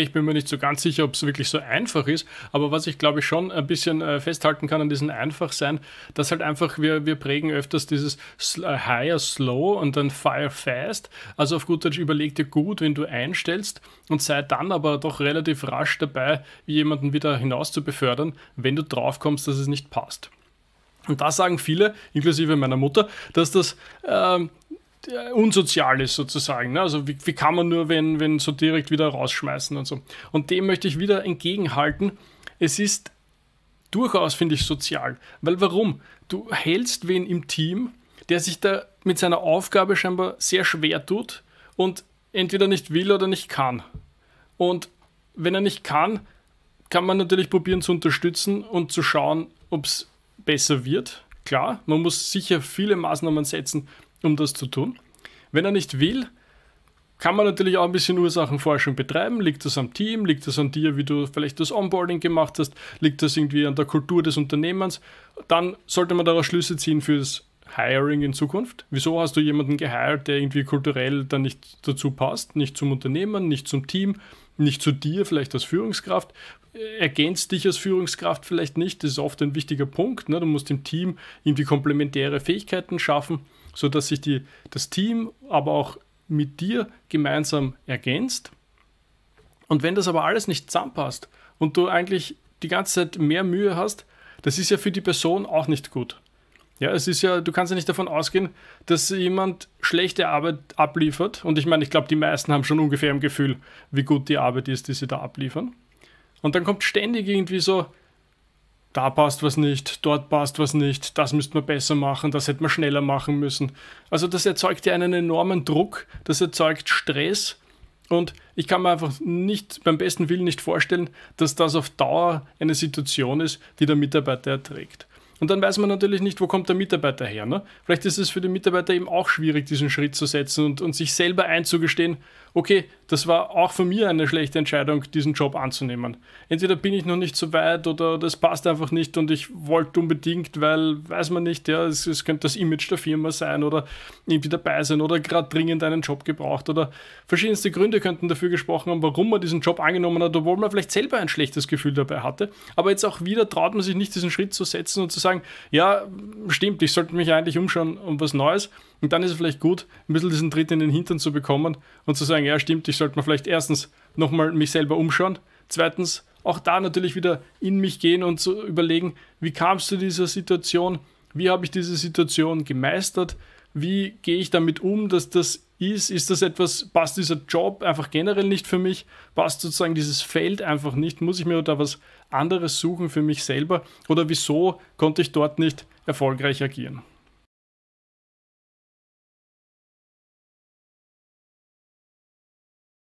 Ich bin mir nicht so ganz sicher, ob es wirklich so einfach ist, aber was ich glaube ich schon ein bisschen äh, festhalten kann an diesem Einfachsein, dass halt einfach wir, wir prägen öfters dieses äh, Higher Slow und dann Fire Fast. Also auf gut Deutsch überleg dir gut, wenn du einstellst und sei dann aber doch relativ rasch dabei, jemanden wieder hinaus zu befördern, wenn du drauf kommst, dass es nicht passt. Und da sagen viele, inklusive meiner Mutter, dass das ähm, äh, Unsoziales sozusagen. Ne? Also wie, wie, kann man nur, wenn, wenn so direkt wieder rausschmeißen und so. Und dem möchte ich wieder entgegenhalten. Es ist durchaus, finde ich, sozial. Weil warum? Du hältst wen im Team, der sich da mit seiner Aufgabe scheinbar sehr schwer tut und entweder nicht will oder nicht kann. Und wenn er nicht kann, kann man natürlich probieren zu unterstützen und zu schauen, ob es besser wird. Klar, man muss sicher viele Maßnahmen setzen, um das zu tun. Wenn er nicht will, kann man natürlich auch ein bisschen Ursachenforschung betreiben. Liegt das am Team? Liegt das an dir, wie du vielleicht das Onboarding gemacht hast? Liegt das irgendwie an der Kultur des Unternehmens? Dann sollte man daraus Schlüsse ziehen fürs Hiring in Zukunft? Wieso hast du jemanden geheiert, der irgendwie kulturell dann nicht dazu passt, nicht zum Unternehmen, nicht zum Team, nicht zu dir, vielleicht als Führungskraft? Äh, ergänzt dich als Führungskraft vielleicht nicht, das ist oft ein wichtiger Punkt. Ne? Du musst im Team irgendwie komplementäre Fähigkeiten schaffen, sodass sich die, das Team aber auch mit dir gemeinsam ergänzt. Und wenn das aber alles nicht zusammenpasst und du eigentlich die ganze Zeit mehr Mühe hast, das ist ja für die Person auch nicht gut. Ja, es ist ja, du kannst ja nicht davon ausgehen, dass jemand schlechte Arbeit abliefert. Und ich meine, ich glaube, die meisten haben schon ungefähr im Gefühl, wie gut die Arbeit ist, die sie da abliefern. Und dann kommt ständig irgendwie so, da passt was nicht, dort passt was nicht, das müsste man besser machen, das hätte man schneller machen müssen. Also das erzeugt ja einen enormen Druck, das erzeugt Stress. Und ich kann mir einfach nicht, beim besten Willen nicht vorstellen, dass das auf Dauer eine Situation ist, die der Mitarbeiter erträgt. Und dann weiß man natürlich nicht, wo kommt der Mitarbeiter her. Ne? Vielleicht ist es für den Mitarbeiter eben auch schwierig, diesen Schritt zu setzen und, und sich selber einzugestehen, okay, das war auch von mir eine schlechte Entscheidung, diesen Job anzunehmen. Entweder bin ich noch nicht so weit oder das passt einfach nicht und ich wollte unbedingt, weil, weiß man nicht, ja, es, es könnte das Image der Firma sein oder irgendwie dabei sein oder gerade dringend einen Job gebraucht oder verschiedenste Gründe könnten dafür gesprochen haben, warum man diesen Job angenommen hat, obwohl man vielleicht selber ein schlechtes Gefühl dabei hatte. Aber jetzt auch wieder traut man sich nicht, diesen Schritt zu setzen und zu sagen, sagen, ja, stimmt, ich sollte mich eigentlich umschauen um was Neues. Und dann ist es vielleicht gut, ein bisschen diesen Tritt in den Hintern zu bekommen und zu sagen, ja, stimmt, ich sollte mir vielleicht erstens nochmal mich selber umschauen. Zweitens, auch da natürlich wieder in mich gehen und zu überlegen, wie kamst du dieser Situation? Wie habe ich diese Situation gemeistert? Wie gehe ich damit um, dass das ist, ist das etwas, passt dieser Job einfach generell nicht für mich, passt sozusagen dieses Feld einfach nicht, muss ich mir da was anderes suchen für mich selber oder wieso konnte ich dort nicht erfolgreich agieren?